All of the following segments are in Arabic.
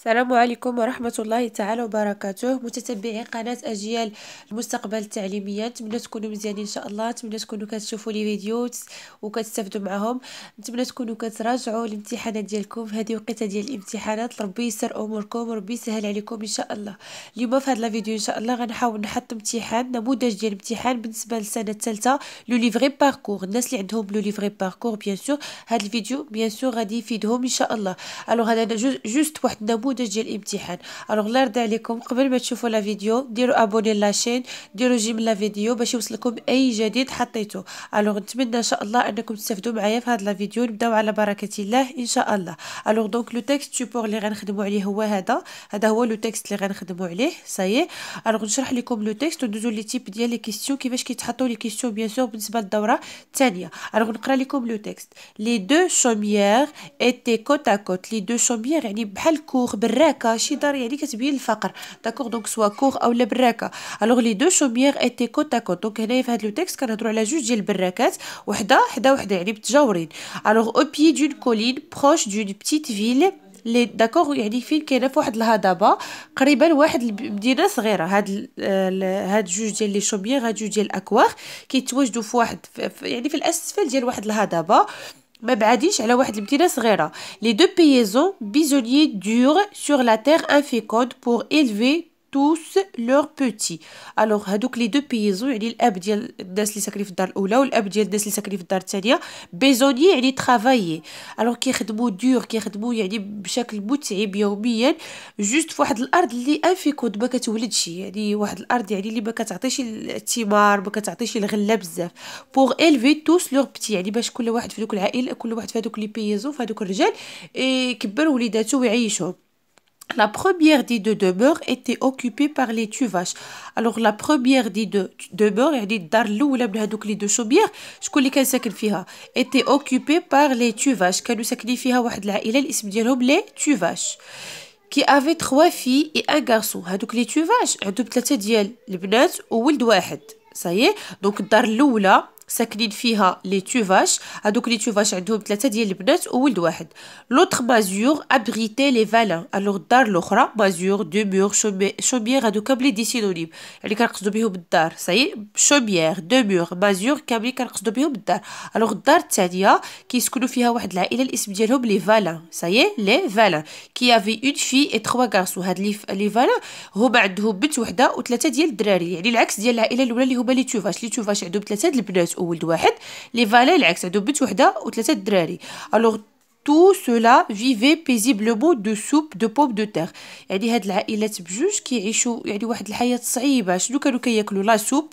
السلام عليكم ورحمة الله تعالى وبركاته متتبعي قناة أجيال المستقبل التعليمية نتمنى تكونوا مزيانين إن شاء الله نتمنى تكونوا كتشوفوا لي فيديو وكتستفدوا معهم نتمنى تكونوا كتراجعوا الامتحانات ديالكم في هذه وقيته ديال الامتحانات ربي يسر أموركم وربي يسهل عليكم إن شاء الله اليوم في هذا الفيديو إن شاء الله غنحاول نحط امتحان نموذج ديال الامتحان بالنسبة للسنة الثالثة لو ليفغي باركور الناس اللي عندهم لو ليفغي باركور بيان سور هذا الفيديو بيان سور غادي يفيدهم إن شاء الله ألوغ هذا جوست واحد نموذج النموذج ديال الامتحان الوغ لا رد عليكم قبل ما تشوفوا لا فيديو ديروا ابوني لاشين ديروا جيم لا فيديو باش يوصلكم اي جديد حطيته الوغ نتمنى ان شاء الله انكم تستافدوا معايا في هذا لا فيديو نبداو على بركه الله ان شاء الله الوغ دونك لو تيكست سوبور اللي غنخدموا عليه هو هذا هذا هو لو تيكست اللي غنخدموا عليه سايي الوغ نشرح لكم لو تيكست وندوزو لي تيب ديال لي كيسيون كيفاش كيتحطوا لي كيسيون بيان سور بالنسبه للدوره الثانيه الوغ نقرا لكم لو تيكست لي دو شوميير ايتي كوت كوت لي دو شوميير يعني بحال كور براكه شي دار يعني كتبين الفقر داكوغ دونك سوا كوغ اولا براكه الوغ لي دو شوميغ ايتي كوت ا كوت دونك هنايا في هاد لو تيكست كنهضروا على جوج ديال البراكات وحده حدا وحده يعني متجاورين الوغ او بي دون كولين بروش دون بتيت فيل لي داكوغ يعني فين كاينه في واحد الهضبه قريبه لواحد المدينه صغيره هاد هاد جوج ديال لي شوميغ هاد جوج ديال الاكواغ كيتواجدوا في واحد في يعني في الاسفل ديال واحد الهضبه Bah, bah, Les deux paysans bisonniers durent sur la terre inféconde pour élever tous leurs petits الوغ هادوك لي دو بيزو يعني الاب ديال الناس اللي ساكنين في الدار الاولى والاب ديال الناس اللي ساكنين في الدار الثانيه بيزوني يعني ترافايي الوغ كيخدموا دور كيخدموا يعني بشكل متعب يوميا جوست في واحد الارض اللي انفيكود ما كتولدش يعني واحد الارض يعني اللي ما كتعطيش الثمار ما كتعطيش الغله بزاف بوغ الفي توس لوغ بتي يعني باش كل واحد في دوك العائله كل واحد في هذوك لي بيزو في هذوك الرجال يكبر وليداتو ويعيشهم La première dite de demeures était occupée par les tuvaches. Alors la première dit de demeure, elle dit d'Arlou ou la de les deux chambières, je connais qu'elle sacrifia, était occupée par les tuvaches. Qu'elle sacrifia, il est le nom les tuvaches. Qui avait trois filles et un garçon. Hein, donc les tuvaches, elle a deux petites dielles, les ou le Ça y est, donc ساكنين فيها لي توفاش هادوك لي توفاش عندهم ثلاثه ديال البنات وولد واحد لوتر بازور ابغيتي لي فالان الوغ الدار الاخرى بازور دومور شوبيير هادو كاملين دي سينونيم يعني كنقصدو بهم الدار شوبيغ شوبيير دومور بازور كاملين كنقصدو بهم الدار الوغ الدار الثانيه كيسكنوا فيها واحد العائله الاسم ديالهم لي فالان صحيح لي فالان كي افي اون في اي تخوا كارسو هاد لي فالان هما عندهم بنت وحده وثلاثه ديال الدراري يعني العكس ديال العائله الاولى اللي هما لي توفاش لي توفاش عندهم ثلاثه البنات ولد واحد لي فالي العكس عندهم بنت وحده وثلاثه دراري الوغ تو سولا فيفي بيزيبلومون دو سوب دو بوب دو تيغ يعني هاد العائلات بجوج كيعيشوا يعني واحد الحياه صعيبه شنو كانوا كياكلوا لا سوب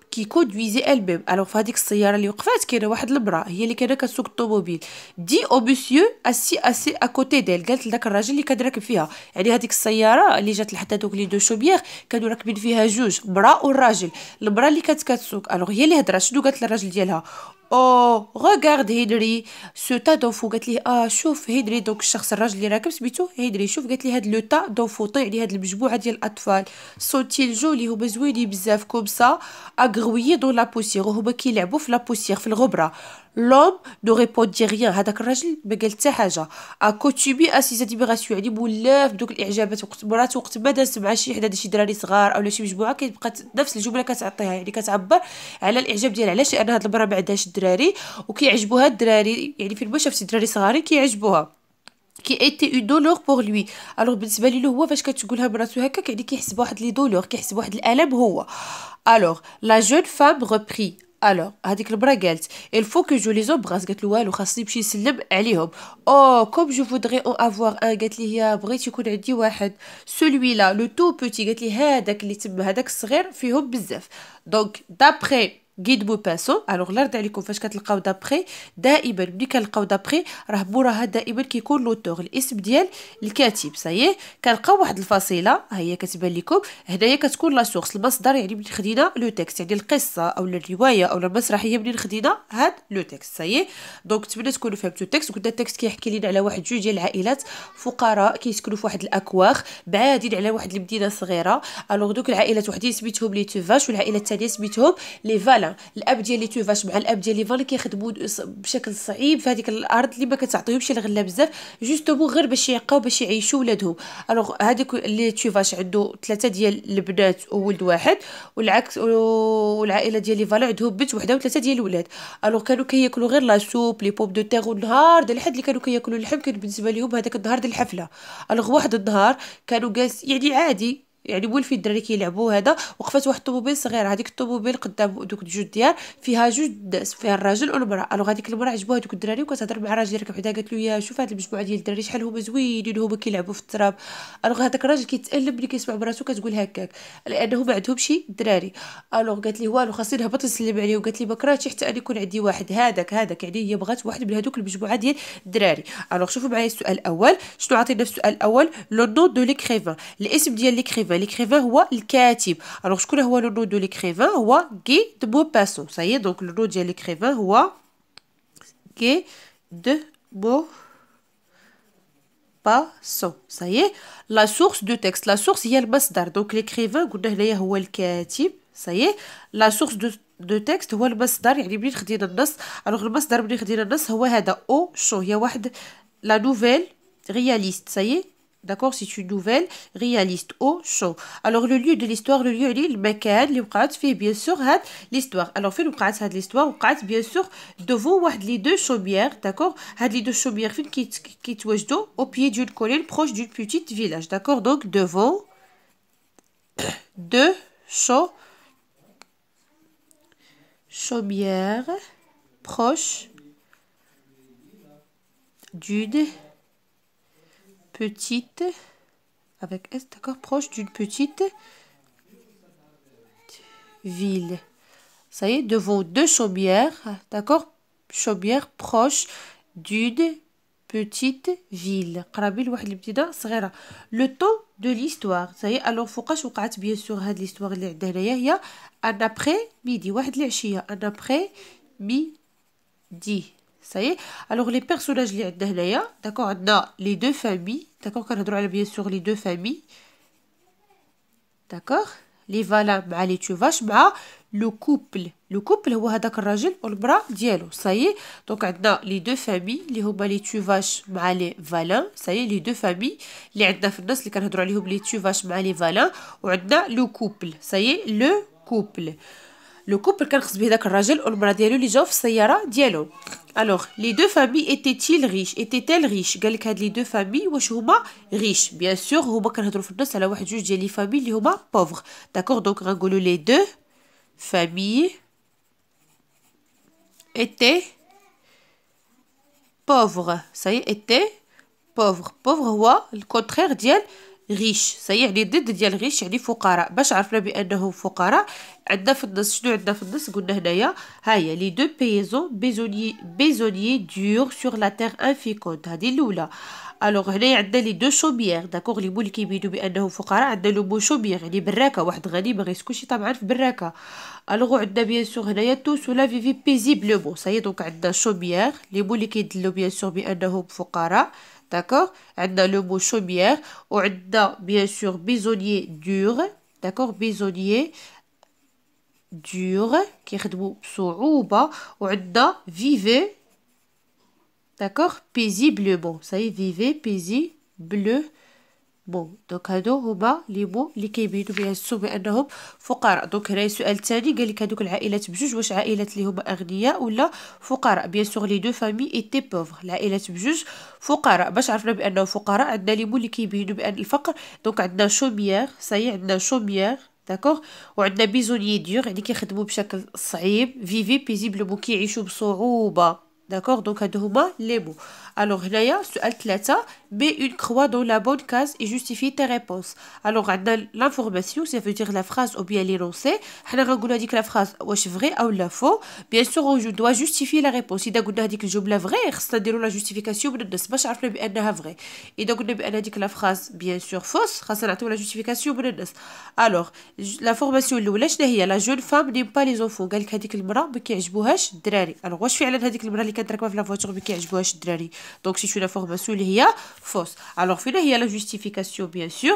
كيكو دويزي الباب الوغ في السياره اللي وقفات كاينه واحد البرا هي اللي كاينه كتسوق الطوموبيل دي اوبسيو اسي اسي اكوتي ديال قالت لذاك الراجل اللي كان فيها يعني هذيك السياره اللي جات لحد دوك لي دو شوبيير كانوا راكبين فيها جوج برا والراجل البرا اللي كانت كتسوق الوغ هي اللي هضرات شنو قالت للراجل ديالها اوه غوغارد هيدري سو تا دوفو قالت ليه اه شوف هيدري دوك الشخص الراجل اللي راكب سميتو هيدري شوف قالت ليه هاد لو تا دوفو طي لي هاد المجموعه ديال الاطفال صوتي اللي هما زوينين بزاف كومسا اغرويي دون لا بوسيغ وهما كيلعبوا في لا بوسيغ في الغبره لوم نو دي غيان هذاك الراجل ما قال حتى حاجه اكوتيبي اسيس ديميغاسيون يعني مولاف بدوك الاعجابات وقت مرات وقت ما دازت مع شي حدا شي دراري صغار اولا شي مجموعه كتبقى نفس الجمله كتعطيها يعني كتعبر على الاعجاب ديالها علاش لان هاد المره ما عندهاش الدراري وكيعجبوها الدراري يعني في ما شفت دراري صغارين كيعجبوها كي ايتي اون دولور بوغ لوي الوغ بالنسبه ليه هو فاش كتقولها براسو هكا يعني كيحسب واحد لي دولور كيحسب واحد الالم هو الوغ لا جون فاب ربري الوغ هذيك المرا قالت الفو كو جو لي embrasse قالت له والو خاصني نمشي نسلم عليهم او كوم جو فودري او افوار ان قالت لي هي بغيت يكون عندي واحد سولوي لا لو تو بوتي قالت لي هذاك اللي تم هذاك الصغير فيهم بزاف دونك دابخي غيد بو باسو الوغ الرد عليكم فاش كتلقاو دابخي دائما ملي كنلقاو دابخي راه موراها دائما كيكون لوتور الاسم ديال الكاتب صايي كنلقاو واحد الفصيله ها هي كتبان لكم هنايا كتكون لا سورس المصدر يعني ملي خدينا لو تيكست يعني القصه او الروايه او المسرحيه ملي خدينا هاد لو تيكست صايي دونك تبدا تكونوا فهمتوا التكست قلنا التيكست كيحكي لنا على واحد جوج ديال العائلات فقراء كيسكنوا في واحد الاكواخ بعادين على واحد المدينه صغيره الوغ دوك العائلات وحدين سميتهم لي توفاش والعائله الثانيه سميتهم لي فوالا الاب ديالي توفاش مع الاب ديالي فالي كيخدموا بشكل صعيب في هذيك الارض اللي ما كتعطيهمش الغله بزاف جوستومون غير باش يبقاو باش يعيشوا ولادهم الوغ هذيك اللي توفاش عنده ثلاثه ديال البنات وولد واحد والعكس والعائله ديالي فالي عندهم بنت وحده وثلاثه ديال الولاد الوغ كانوا كياكلوا غير لا سوب لي بوب دو تيغ والنهار ديال الحد اللي كانوا كياكلوا اللحم كان بالنسبه لهم هذاك النهار ديال الحفله الوغ واحد النهار كانوا جالس يعني عادي يعني في الدراري كيلعبوا هذا وقفات واحد الطوموبيل صغيره هذيك الطوموبيل قدام دوك جوج ديال فيها جوج داس فيها الراجل والمراه الوغ هذيك المراه عجبوها دوك الدراري وكتهضر مع الراجل اللي وحده قالت له يا شوف هاد المجموعه ديال الدراري شحال هما زوينين هما كيلعبوا في التراب الوغ هذاك الراجل كيتالم ملي كيسمع براسو كتقول هكاك لانه ما عندهم شي الدراري الوغ قالت لي والو خاصني نهبط نسلم عليه وقالت لي بكره حتى انا يكون عندي واحد هذاك هذاك يعني هي بغات واحد من هذوك المجموعه ديال الدراري الوغ شوفوا معايا السؤال الاول شنو عطينا في السؤال الاول لو نون دو ليكريفان الاسم ديال ليكريفان ليكريفان ليكريفان هو الكاتب الوغ شكون هو لو نو دو ليكريفان هو كي دو بوباسون سايي دونك لو نو ديال ليكريفان هو كي دو بو باسون سايي لا سورس دو تكست لا سورس هي المصدر دونك ليكريفان قلنا هنايا هو الكاتب سايي لا سورس دو دو تكست هو المصدر يعني منين خدينا النص الوغ المصدر منين خدينا النص هو هذا او شو هي واحد لا نوفيل رياليست سايي D'accord C'est une nouvelle réaliste au show. Alors, le lieu de l'histoire, le lieu, le mekan, le y fait bien sûr l'histoire. Alors, fait le a de l'histoire, bien sûr, devant les deux chaumières, d'accord Had les deux chaumières qui se au pied d'une colline proche d'une petite village, d'accord Donc, devant deux chaumières proche d'une petite, avec S, d'accord, proche d'une petite ville. Ça y est, devant deux chaumières, d'accord, chaumières proche d'une petite ville. Le temps de l'histoire. Ça y est, alors فوقاش وقعت bien sûr hein, l'histoire اللي il y a un après midi, un après midi ça y est alors les personnages اللي عندنا d'accord a les deux familles d'accord a droit bien sûr les deux familles d'accord les bah, les tuvaches bah, le couple le couple هو هذاك الراجل les ça y est donc a les deux familles les sont les tuvaches bah, les ça y est les deux familles les في اللي كنهضروا عليهم les tuvaches les on a le couple ça y est le couple le Les كنخص به داك الراجل Les اللي في السياره dialo alors, les deux familles étaient-ils riches Étaient-elles riches قال لك les deux familles واش riches Bien sûr, هما كنهضروا في على واحد les familles اللي pauvres. D'accord Donc les deux familles étaient pauvres. Ça y est, étaient pauvres. Pauvre Le contraire, غيش سي يعني ضد ديال غيش يعني فقراء باش عرفنا بانهم فقراء عندنا في النص شنو عندنا في النص قلنا هنايا ها هي لي دو بيزو بيزوني بيزوني دور سور لا تير انفيكونت هذه الاولى الوغ هنايا عندنا لي دو شوبيير داكوغ لي مول كيبينو بانهم فقراء عندنا لو مو شوبيير يعني براكه واحد غني مغيسكوش كلشي طبعا في براكه الوغ عندنا بيان سور هنايا توس ولا فيفي بيزيبلومون سي دونك عندنا شوبيير لي مول كيدلو بيان سور بانهم فقراء D'accord On a le mot chaumière. On a bien sûr bisonnier dur. D'accord Bisonnier dur. Qui b'sou'ouba. On a vivez. D'accord bon, Ça y est, vivez bleu بون دوك هادو هما لي مو لي كيبينو بها السو بانهم فقراء دوك هنايا السؤال الثاني قال لك هادوك العائلات بجوج واش عائلات لي هما اغنياء ولا فقراء بيان سوغ لي دو فامي ايتي بوفغ العائلات بجوج فقراء باش عرفنا بانهم فقراء عندنا لي مو لي كيبينو بان الفقر دونك عندنا شوميير صاي عندنا شوميير داكوغ وعندنا بيزونيي ديور يعني كيخدمو بشكل صعيب فيفي بيزيبلومون كيعيشو بصعوبه D'accord Donc, les mots. Alors, il y a mets une croix dans la bonne case et justifie ta réponse. Alors, l'information, ça veut dire la phrase ou bien l'énoncé. On a dit que la phrase est vraie ou la faux. Bien sûr, on doit justifier la réponse. Si on a dit que je la vraie, c'est-à-dire la justification, on ne sait pas si elle est vraie. Et donc, on a dit que la phrase, bien sûr, fausse, on a la justification. Alors, l'information, la jeune femme n'aime pas les enfants. Elle dit que le mari ne Alors, je fais que le اللي donc, si je suis la formation, a fausse. Alors, il y a la justification, bien sûr.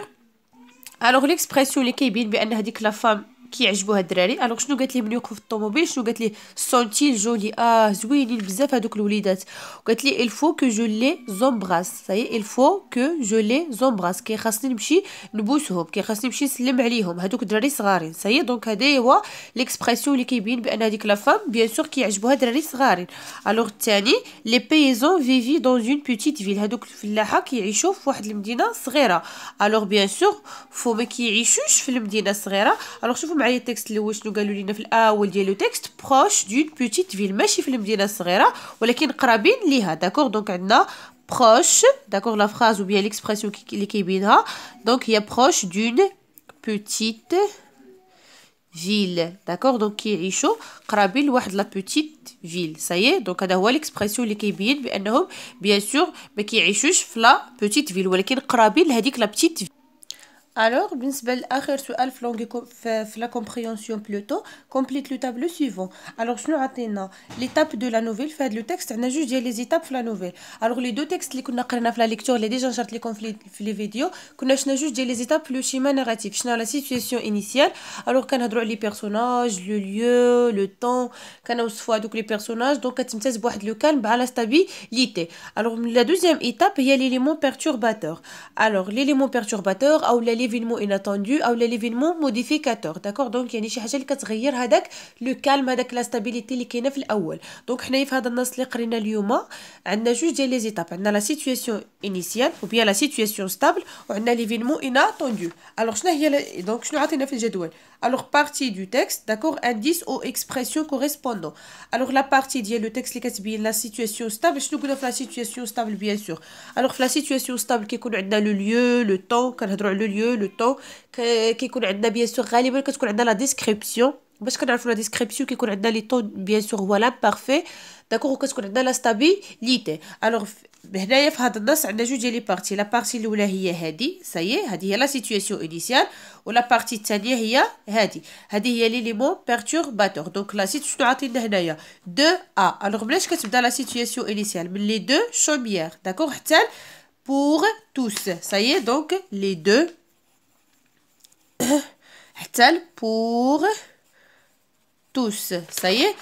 Alors, l'expression, il y a la femme. كيعجبوها الدراري الوغ شنو قالت لي ملي وقف في الطوموبيل شنو قالت لي سونتي جولي اه زوينين بزاف هذوك الوليدات قالت لي الفو كو جو لي زومبراس صاي الفو كو جو لي زومبراس كي خاصني نمشي نبوسهم كي خاصني نمشي نسلم عليهم هذوك الدراري صغارين صاي دونك هذا هو ليكسبرسيون اللي كيبين بان هذيك لا فام بيان سور كيعجبوها الدراري صغارين الوغ الثاني لي بيزون فيفي دون اون بوتيت فيل هذوك الفلاحه كيعيشوا في واحد المدينه صغيره الوغ بيان سور فو ما كيعيشوش في المدينه الصغيره الوغ شوفوا Le texte proche d'une petite ville. D'accord, donc proche, la phrase ou bien l'expression qui est proche d'une petite ville. D'accord, donc qui petite ville. y est, donc qui est proche la petite ville. Bien sûr, qui est petite ville. Alors, la Akher, sur Alf, la compréhension plutôt, complète le tableau suivant. Alors, sur l'étape de la nouvelle, fait le texte, nous a juste les étapes de la nouvelle. Alors, les deux textes, les textes, les la lecture, les deux textes, les conflits, les vidéos, les deux les étapes, du schéma narratif, je la situation initiale. Alors, qu'on a droit les personnages, le lieu, le temps, qu'on a aussi donc les personnages, donc, les a les calme, bah, la stabilité. Alors, la deuxième étape, il y a l'élément perturbateur. Alors, l'élément perturbateur, ou l'élément l'événement inattendu ou l'événement modificateur d'accord donc il y a quelque chose qui changent هذاك le calme هذاك la stabilité اللي كاينه en الاول donc حنايا في هذا النص اللي قرينا اليوم عندنا juste les étapes زيتاب عندنا la situation initiale ou bien la situation stable وعندنا l'événement inattendu alors شنو هي donc شنو عطينا في الجدول alors partie du texte d'accord indice ou expression correspondant alors la partie du le texte اللي كاتبين la situation stable je vais قلنا في la situation stable bien sûr alors la situation stable كيكون عندنا le lieu le temps le lieu le temps qui a, bien sûr à parce qu'on a dans la description, parce qu'on a la description qui est dans les temps, bien sûr, voilà, parfait, d'accord, ce qu'on a dans la stabilité. Alors, maintenant, on a jugé les parties, la partie où il y a Hadi, ça y est, il la situation initiale, ou la partie de la situation initiale, Hadi, Hadi, Donc, la situation de Hadi, 2A, alors, on dans la situation initiale, les deux chaumières, d'accord, pour tous, ça y est, donc, les deux. حتى ل توس سايي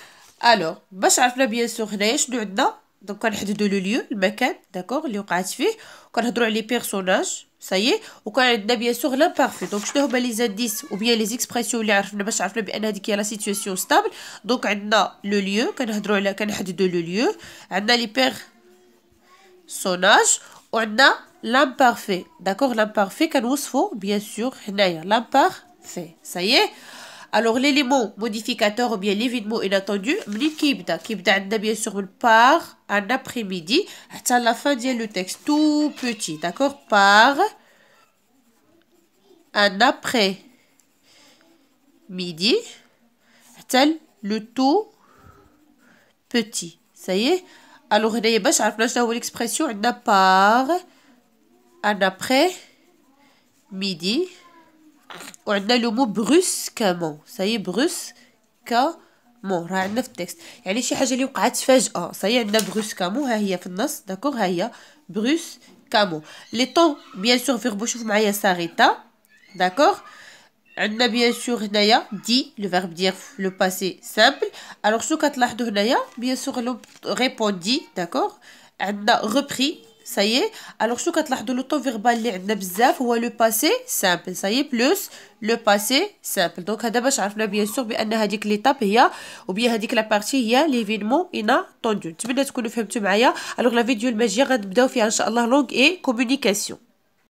الوغ باش عرفنا بيان سور هنايا شنو عندنا دونك كنحددو لو ليو المكان داكوغ اللي وقعت فيه كنهضروا على لي بيرسوناج سايي وكان عندنا بيان سور لامبارفي دونك شنو هما لي زانديس وبيان لي زيكسبرسيون اللي عرفنا باش عرفنا بان هذيك هي لا سيتوياسيون ستابل دونك عندنا لو ليو كنهضروا على كنحددو لو ليو عندنا لي بيرسوناج وعندنا l'imparfait. D'accord L'imparfait, bien sûr, l'imparfait. Ça y est alors, l'élément modificateur ou bien l'événement inattendu, kibda. Kibda, bien sûr, par un après-midi, à la fin du le texte, tout petit, d'accord Par un après-midi, le tout petit. Ça y est Alors, y a bah, l'expression, on a par un après-midi. On a le mot brusquement. Ça y est, brusquement. راه عندنا في التكست يعني شي حاجه اللي وقعت فجاه صاي عندنا brusquement. ها هي في النص داكوغ ها هي brusquement لي طون بيان سور فيربو شوف معايا ساريتا عندنا بيان سور هنايا دي لو فيرب كتلاحظوا هنايا sûr, عندنا repris سايي الوغ شو كتلاحظوا لو طو فيربال اللي عندنا بزاف هو لو باسي سامبل سايي بلوس لو باسي سامبل دونك هذا باش عرفنا بيان سور بان هذيك ليطاب هي وبيا هذيك بارتي هي ليفينمون انا طوندو نتمنى تكونوا فهمتوا معايا الوغ لا فيديو الماجيه غنبداو فيها ان شاء الله لونغ اي كومونيكاسيون